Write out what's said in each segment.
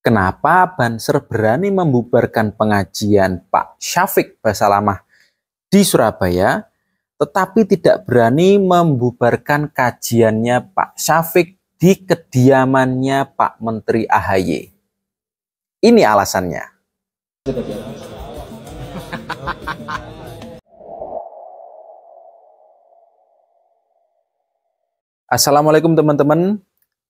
kenapa Banser berani membubarkan pengajian Pak Syafiq Basalamah di Surabaya, tetapi tidak berani membubarkan kajiannya Pak Syafiq di kediamannya Pak Menteri AHY. Ini alasannya. Assalamualaikum teman-teman.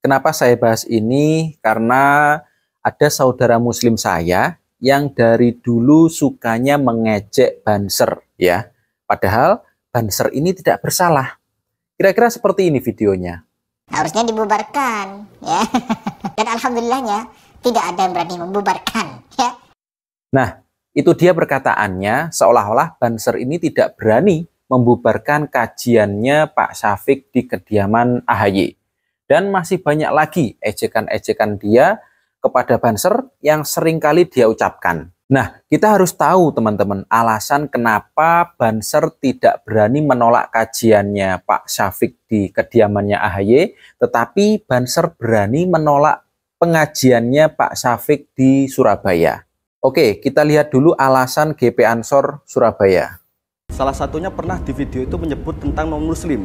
Kenapa saya bahas ini? Karena ada saudara muslim saya yang dari dulu sukanya mengejek banser ya. Padahal banser ini tidak bersalah. Kira-kira seperti ini videonya. Harusnya dibubarkan ya. Dan alhamdulillahnya tidak ada yang berani membubarkan ya. Nah, itu dia perkataannya seolah-olah Banser ini tidak berani membubarkan kajiannya Pak Syafiq di kediaman AHY. Dan masih banyak lagi ejekan-ejekan dia kepada banser yang seringkali dia ucapkan. Nah, kita harus tahu teman-teman alasan kenapa Banser tidak berani menolak kajiannya Pak Syafiq di kediamannya AHY, tetapi Banser berani menolak pengajiannya Pak Syafiq di Surabaya. Oke, kita lihat dulu alasan GP Ansor Surabaya. Salah satunya pernah di video itu menyebut tentang non-muslim.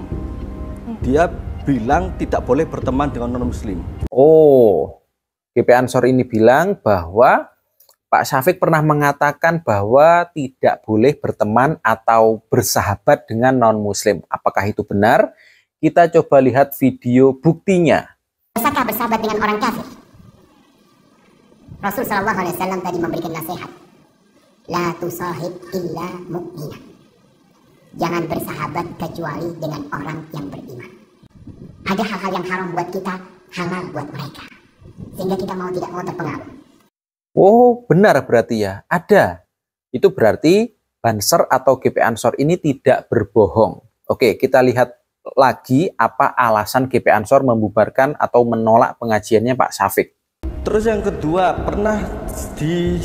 Dia bilang tidak boleh berteman dengan non-muslim. Oh, GP Ansor ini bilang bahwa Pak Syafiq pernah mengatakan bahwa tidak boleh berteman atau bersahabat dengan non-muslim. Apakah itu benar? Kita coba lihat video buktinya. Bisakah bersahabat dengan orang kafir? Rasul Shallallahu Alaihi Wasallam tadi memberikan nasihat, la tusahib illa mu'minah. Jangan bersahabat kecuali dengan orang yang beriman. Ada hal-hal yang haram buat kita, halal buat mereka sehingga kita mau tidak mau terpengaruh. Oh, benar berarti ya. Ada. Itu berarti Banser atau GP Ansor ini tidak berbohong. Oke, kita lihat lagi apa alasan GP Ansor membubarkan atau menolak pengajiannya Pak Safik. Terus yang kedua, pernah di,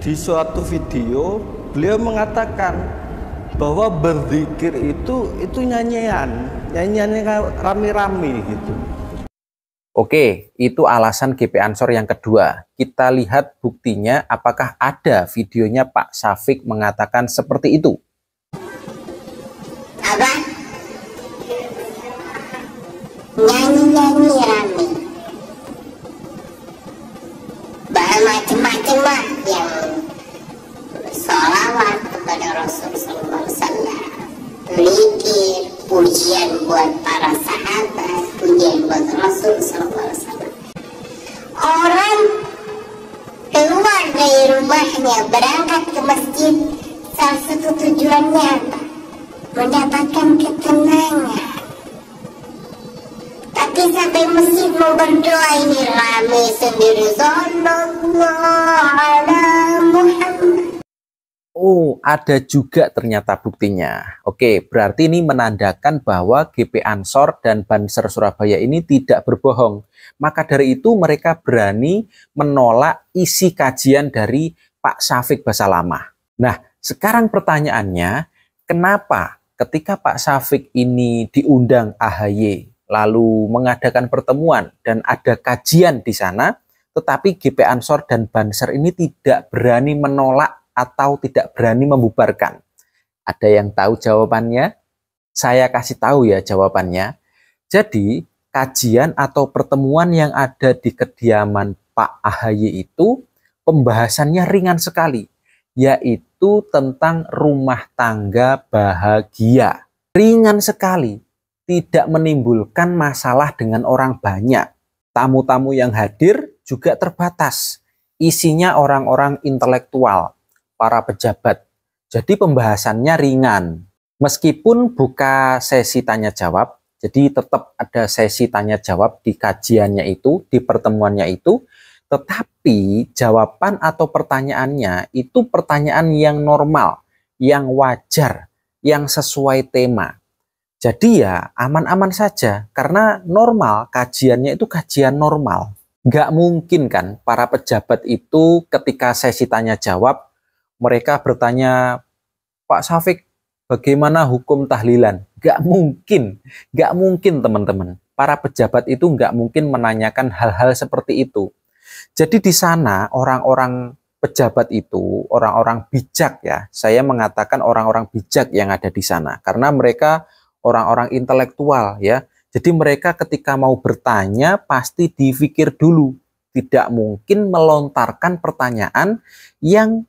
di suatu video beliau mengatakan bahwa berzikir itu itu nyanyian, nyanyiannya rame-rame gitu. Oke, itu alasan GP Ansor yang kedua. Kita lihat buktinya apakah ada videonya Pak Safik mengatakan seperti itu. Apa? Nyanyi-nyanyi ya. orang keluar dari rumahnya berangkat ke masjid salah satu tujuannya apa? mendapatkan ketenangan tapi sampai masjid mau berdoa ini ramai sendiri Sallallahu Allah. Oh, ada juga ternyata buktinya. Oke, berarti ini menandakan bahwa GP Ansor dan Banser Surabaya ini tidak berbohong. Maka dari itu mereka berani menolak isi kajian dari Pak Syafiq Basalama. Nah, sekarang pertanyaannya, kenapa ketika Pak Syafiq ini diundang AHY lalu mengadakan pertemuan dan ada kajian di sana, tetapi GP Ansor dan Banser ini tidak berani menolak atau tidak berani membubarkan? Ada yang tahu jawabannya? Saya kasih tahu ya jawabannya. Jadi, kajian atau pertemuan yang ada di kediaman Pak Ahaye itu pembahasannya ringan sekali, yaitu tentang rumah tangga bahagia. Ringan sekali, tidak menimbulkan masalah dengan orang banyak. Tamu-tamu yang hadir juga terbatas. Isinya orang-orang intelektual, para pejabat. Jadi pembahasannya ringan. Meskipun buka sesi tanya jawab, jadi tetap ada sesi tanya jawab di kajiannya itu, di pertemuannya itu, tetapi jawaban atau pertanyaannya itu pertanyaan yang normal, yang wajar, yang sesuai tema. Jadi ya aman-aman saja karena normal kajiannya itu kajian normal. Nggak mungkin kan para pejabat itu ketika sesi tanya jawab mereka bertanya, Pak Safik, bagaimana hukum tahlilan? Gak mungkin, gak mungkin teman-teman. Para pejabat itu gak mungkin menanyakan hal-hal seperti itu. Jadi di sana orang-orang pejabat itu, orang-orang bijak ya, saya mengatakan orang-orang bijak yang ada di sana. Karena mereka orang-orang intelektual ya. Jadi mereka ketika mau bertanya pasti difikir dulu. Tidak mungkin melontarkan pertanyaan yang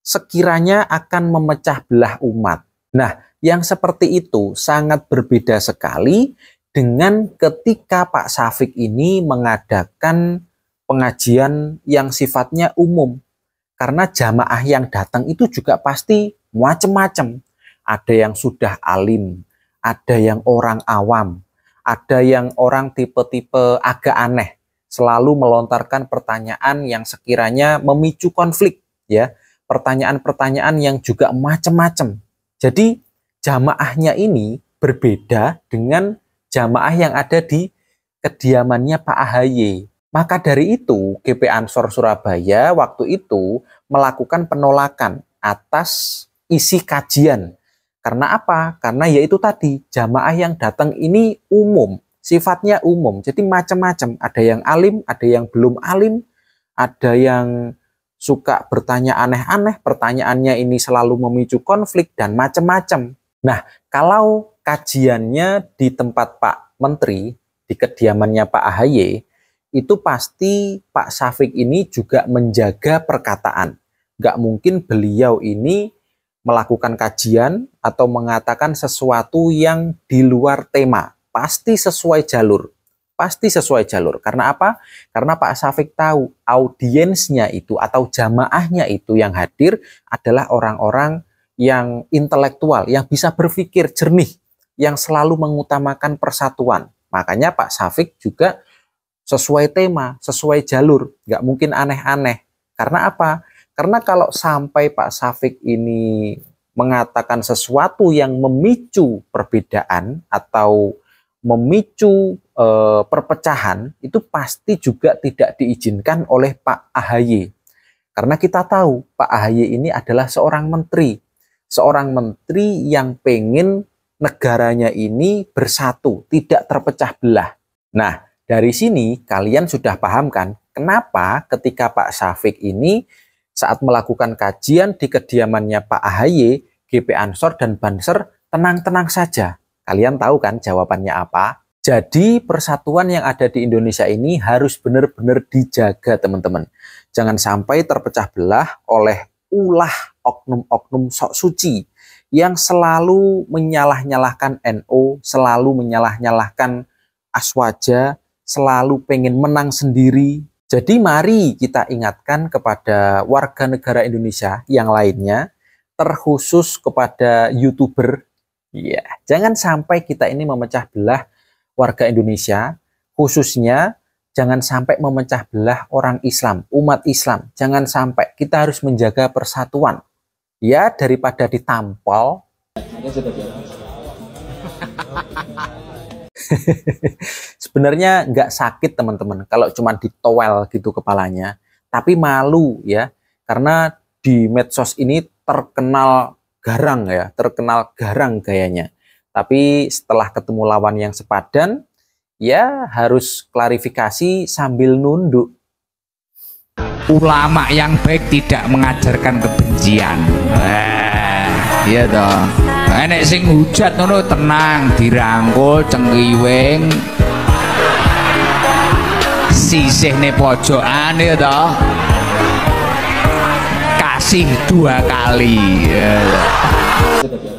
sekiranya akan memecah belah umat. Nah, yang seperti itu sangat berbeda sekali dengan ketika Pak Safik ini mengadakan pengajian yang sifatnya umum. Karena jamaah yang datang itu juga pasti macam-macam. Ada yang sudah alim, ada yang orang awam, ada yang orang tipe-tipe agak aneh, selalu melontarkan pertanyaan yang sekiranya memicu konflik, ya pertanyaan-pertanyaan yang juga macam-macam. Jadi jamaahnya ini berbeda dengan jamaah yang ada di kediamannya Pak AHY. Maka dari itu, GP Ansor Surabaya waktu itu melakukan penolakan atas isi kajian. Karena apa? Karena yaitu tadi, jamaah yang datang ini umum, sifatnya umum. Jadi macam-macam, ada yang alim, ada yang belum alim, ada yang suka bertanya aneh-aneh, pertanyaannya ini selalu memicu konflik dan macam-macam. Nah, kalau kajiannya di tempat Pak Menteri, di kediamannya Pak AHY, itu pasti Pak Safik ini juga menjaga perkataan. Gak mungkin beliau ini melakukan kajian atau mengatakan sesuatu yang di luar tema. Pasti sesuai jalur pasti sesuai jalur. Karena apa? Karena Pak Safik tahu audiensnya itu atau jamaahnya itu yang hadir adalah orang-orang yang intelektual, yang bisa berpikir jernih, yang selalu mengutamakan persatuan. Makanya Pak Safik juga sesuai tema, sesuai jalur, nggak mungkin aneh-aneh. Karena apa? Karena kalau sampai Pak Safik ini mengatakan sesuatu yang memicu perbedaan atau memicu Eh, perpecahan itu pasti juga tidak diizinkan oleh Pak AHY. Karena kita tahu Pak AHY ini adalah seorang menteri. Seorang menteri yang pengen negaranya ini bersatu, tidak terpecah belah. Nah, dari sini kalian sudah paham kan kenapa ketika Pak Safik ini saat melakukan kajian di kediamannya Pak AHY, GP Ansor dan Banser tenang-tenang saja. Kalian tahu kan jawabannya apa? Jadi persatuan yang ada di Indonesia ini harus benar-benar dijaga teman-teman. Jangan sampai terpecah belah oleh ulah oknum-oknum sok suci yang selalu menyalah-nyalahkan NO, selalu menyalah-nyalahkan aswaja, selalu pengen menang sendiri. Jadi mari kita ingatkan kepada warga negara Indonesia yang lainnya, terkhusus kepada YouTuber. Ya, jangan sampai kita ini memecah belah warga Indonesia, khususnya jangan sampai memecah belah orang Islam, umat Islam. Jangan sampai kita harus menjaga persatuan. Ya, daripada ditampol. Sebenarnya nggak sakit teman-teman kalau cuma ditowel gitu kepalanya, tapi malu ya karena di medsos ini terkenal garang ya, terkenal garang gayanya. Tapi setelah ketemu lawan yang sepadan, ya harus klarifikasi sambil nunduk. Ulama yang baik tidak mengajarkan kebencian. Eh, iya toh. Enek nah, sing hujat ngono tenang, dirangkul, cengkiwing. Sisihne pojokan ya toh. Kasih dua kali. Iya